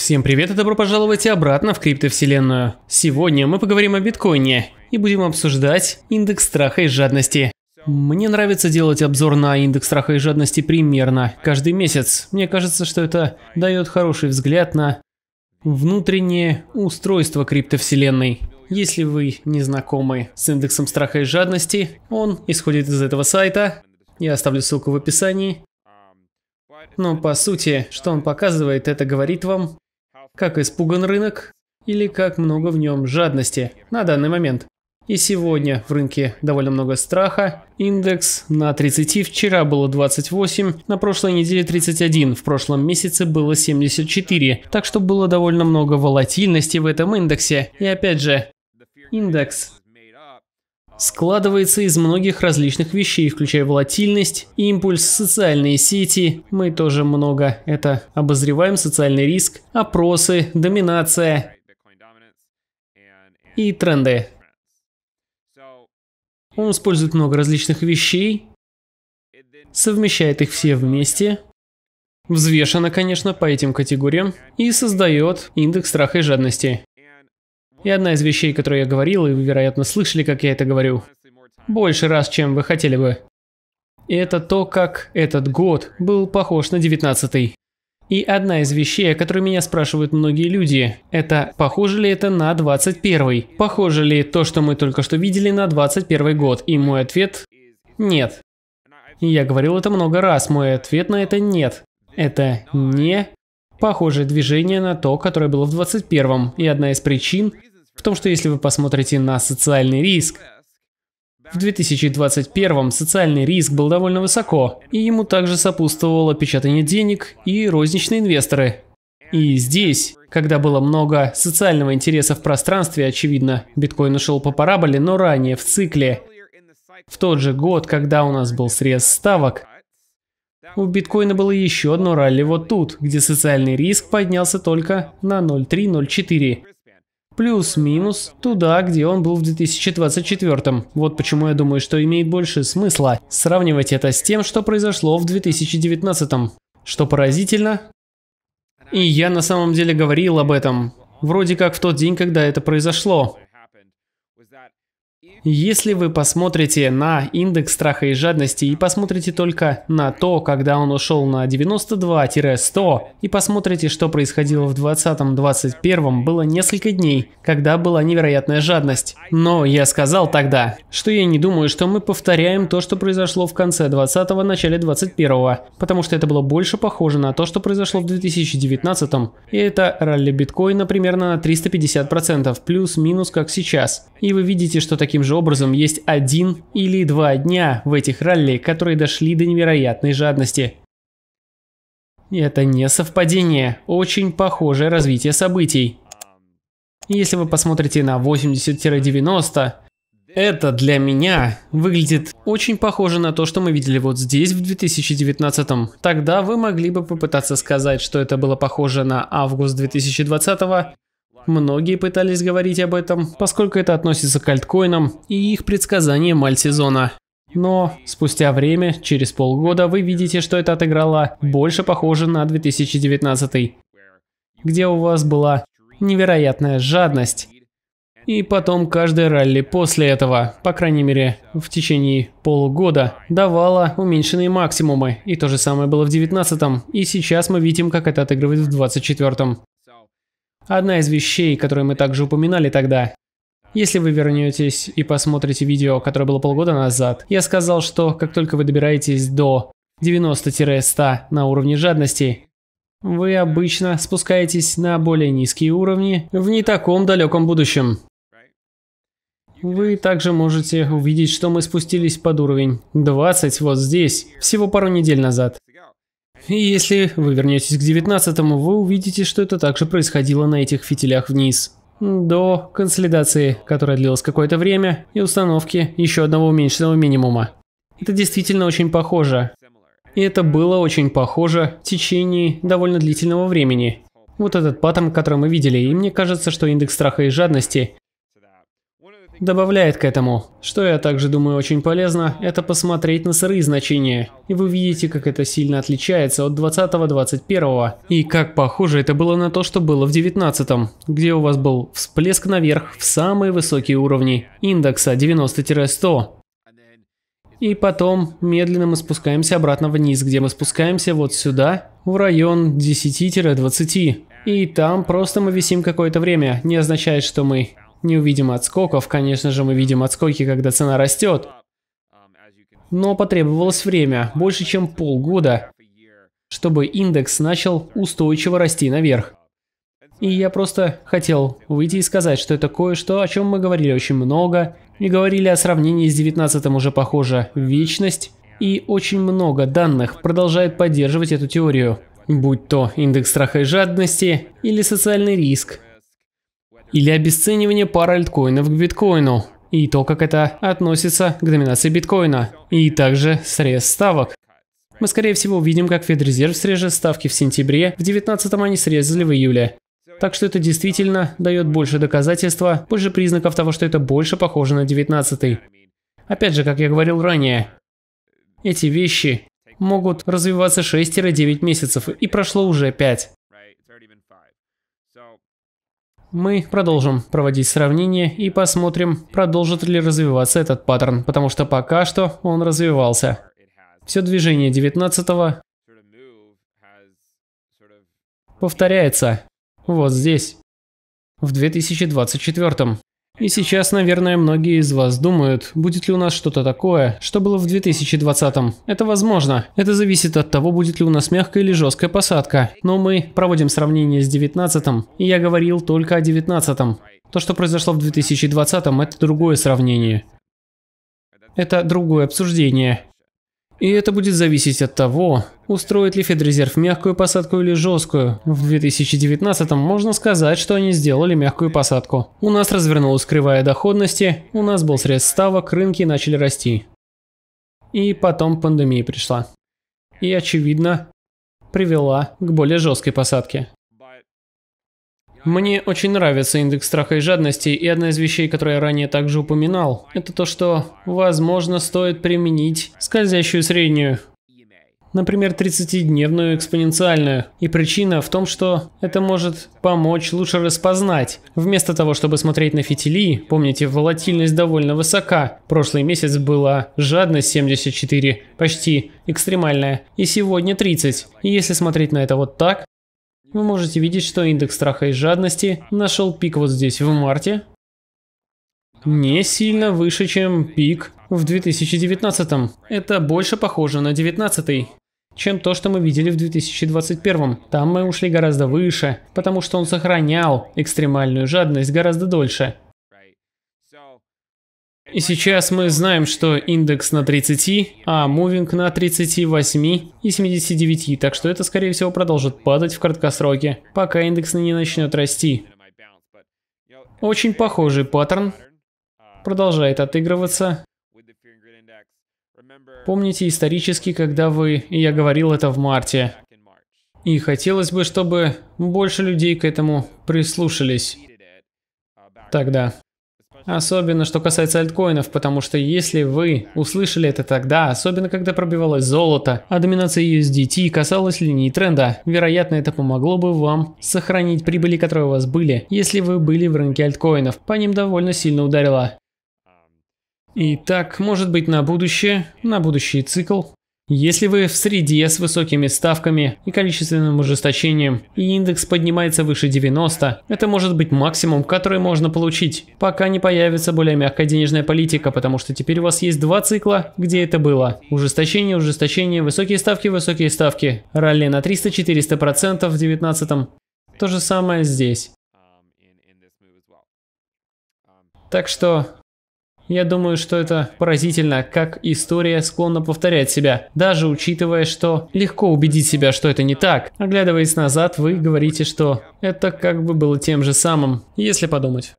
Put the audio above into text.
Всем привет и добро пожаловать обратно в криптовселенную. Сегодня мы поговорим о биткоине и будем обсуждать индекс страха и жадности. Мне нравится делать обзор на индекс страха и жадности примерно каждый месяц. Мне кажется, что это дает хороший взгляд на внутреннее устройство криптовселенной. Если вы не знакомы с индексом страха и жадности, он исходит из этого сайта. Я оставлю ссылку в описании. Но по сути, что он показывает, это говорит вам как испуган рынок или как много в нем жадности на данный момент. И сегодня в рынке довольно много страха. Индекс на 30, вчера было 28, на прошлой неделе 31, в прошлом месяце было 74. Так что было довольно много волатильности в этом индексе. И опять же, индекс складывается из многих различных вещей, включая волатильность, импульс, социальные сети, мы тоже много это обозреваем, социальный риск, опросы, доминация и тренды. Он использует много различных вещей, совмещает их все вместе, взвешенно, конечно, по этим категориям, и создает индекс страха и жадности. И одна из вещей, которую я говорил, и вы, вероятно, слышали, как я это говорю, больше раз, чем вы хотели бы. И это то, как этот год был похож на девятнадцатый. И одна из вещей, о которой меня спрашивают многие люди, это похоже ли это на 21 Похоже ли то, что мы только что видели на 21 год? И мой ответ – нет. Я говорил это много раз, мой ответ на это – нет. Это не похожее движение на то, которое было в 21-м. И одна из причин в том, что если вы посмотрите на социальный риск, в 2021 м социальный риск был довольно высоко, и ему также сопутствовало печатание денег и розничные инвесторы. И здесь, когда было много социального интереса в пространстве, очевидно, биткоин ушел по параболе, но ранее в цикле. В тот же год, когда у нас был срез ставок, у биткоина было еще одно ралли вот тут, где социальный риск поднялся только на 0.3-0.4 плюс-минус туда, где он был в 2024. Вот почему я думаю, что имеет больше смысла сравнивать это с тем, что произошло в 2019. Что поразительно, и я на самом деле говорил об этом, вроде как в тот день, когда это произошло. Если вы посмотрите на индекс страха и жадности и посмотрите только на то, когда он ушел на 92-100, и посмотрите, что происходило в 2020-2021, было несколько дней, когда была невероятная жадность. Но я сказал тогда, что я не думаю, что мы повторяем то, что произошло в конце 20-го, начале 21-го, потому что это было больше похоже на то, что произошло в 2019-м. И это ралли биткоина примерно на 350%, плюс-минус как сейчас. И вы видите, что таким же же образом есть один или два дня в этих ралли, которые дошли до невероятной жадности. Это не совпадение, очень похожее развитие событий. Если вы посмотрите на 80-90, это для меня выглядит очень похоже на то, что мы видели вот здесь в 2019. Тогда вы могли бы попытаться сказать, что это было похоже на август 2020, Многие пытались говорить об этом, поскольку это относится к альткоинам и их предсказаниям альт-сезона. Но спустя время, через полгода, вы видите, что это отыграло больше похоже на 2019, где у вас была невероятная жадность. И потом каждый ралли после этого, по крайней мере в течение полугода, давало уменьшенные максимумы. И то же самое было в 19 и сейчас мы видим, как это отыгрывает в 24 -м. Одна из вещей, которые мы также упоминали тогда. Если вы вернетесь и посмотрите видео, которое было полгода назад, я сказал, что как только вы добираетесь до 90-100 на уровне жадности, вы обычно спускаетесь на более низкие уровни в не таком далеком будущем. Вы также можете увидеть, что мы спустились под уровень 20 вот здесь, всего пару недель назад. И если вы вернетесь к 19 вы увидите, что это также происходило на этих фитилях вниз. До консолидации, которая длилась какое-то время, и установки еще одного уменьшенного минимума. Это действительно очень похоже. И это было очень похоже в течение довольно длительного времени. Вот этот паттерн, который мы видели, и мне кажется, что индекс страха и жадности добавляет к этому. Что я также думаю очень полезно, это посмотреть на сырые значения, и вы видите, как это сильно отличается от 20-21, и как похоже это было на то, что было в 19, где у вас был всплеск наверх в самые высокие уровни индекса 90-100. И потом медленно мы спускаемся обратно вниз, где мы спускаемся вот сюда, в район 10-20. И там просто мы висим какое-то время, не означает, что мы не увидим отскоков, конечно же, мы видим отскоки, когда цена растет. Но потребовалось время, больше чем полгода, чтобы индекс начал устойчиво расти наверх. И я просто хотел выйти и сказать, что это кое-что, о чем мы говорили очень много, и говорили о сравнении с 19 м уже похоже вечность, и очень много данных продолжает поддерживать эту теорию, будь то индекс страха и жадности или социальный риск, или обесценивание пары альткоинов к биткоину, и то, как это относится к доминации биткоина, и также срез ставок. Мы скорее всего увидим, как Федрезерв срежет ставки в сентябре, в 19 они срезали в июле. Так что это действительно дает больше доказательства, больше признаков того, что это больше похоже на 19 -й. Опять же, как я говорил ранее, эти вещи могут развиваться 6-9 месяцев, и прошло уже 5. Мы продолжим проводить сравнение и посмотрим, продолжит ли развиваться этот паттерн, потому что пока что он развивался. Все движение 19 го повторяется вот здесь, в 2024. -м. И сейчас, наверное, многие из вас думают, будет ли у нас что-то такое, что было в 2020-м. Это возможно. Это зависит от того, будет ли у нас мягкая или жесткая посадка. Но мы проводим сравнение с 19-м, и я говорил только о 19-м. То, что произошло в 2020-м, это другое сравнение. Это другое обсуждение. И это будет зависеть от того, устроит ли Федрезерв мягкую посадку или жесткую. В 2019 можно сказать, что они сделали мягкую посадку. У нас развернулась кривая доходности, у нас был срез ставок, рынки начали расти. И потом пандемия пришла. И очевидно, привела к более жесткой посадке. Мне очень нравится индекс страха и жадности, и одна из вещей, которую я ранее также упоминал, это то, что, возможно, стоит применить скользящую среднюю. Например, 30-дневную экспоненциальную. И причина в том, что это может помочь лучше распознать. Вместо того, чтобы смотреть на фитили, помните, волатильность довольно высока. Прошлый месяц была жадность 74, почти экстремальная, и сегодня 30. И если смотреть на это вот так, вы можете видеть, что индекс страха и жадности нашел пик вот здесь в марте, не сильно выше, чем пик в 2019. Это больше похоже на 19 чем то, что мы видели в 2021. Там мы ушли гораздо выше, потому что он сохранял экстремальную жадность гораздо дольше. И сейчас мы знаем, что индекс на 30, а мувинг на 38 и 79, так что это, скорее всего, продолжит падать в краткосроке, пока индекс не начнет расти. Очень похожий паттерн продолжает отыгрываться. Помните исторически, когда вы, я говорил это в марте, и хотелось бы, чтобы больше людей к этому прислушались тогда. Особенно, что касается альткоинов, потому что если вы услышали это тогда, особенно когда пробивалось золото, а доминация USDT касалась линии тренда, вероятно, это помогло бы вам сохранить прибыли, которые у вас были, если вы были в рынке альткоинов. По ним довольно сильно ударило. Итак, может быть, на будущее, на будущий цикл, если вы в среде с высокими ставками и количественным ужесточением, и индекс поднимается выше 90, это может быть максимум, который можно получить, пока не появится более мягкая денежная политика, потому что теперь у вас есть два цикла, где это было. Ужесточение, ужесточение, высокие ставки, высокие ставки. Ралли на 300-400% в 19 -м. То же самое здесь. Так что я думаю, что это поразительно, как история склонна повторять себя, даже учитывая, что легко убедить себя, что это не так. Оглядываясь назад, вы говорите, что это как бы было тем же самым, если подумать.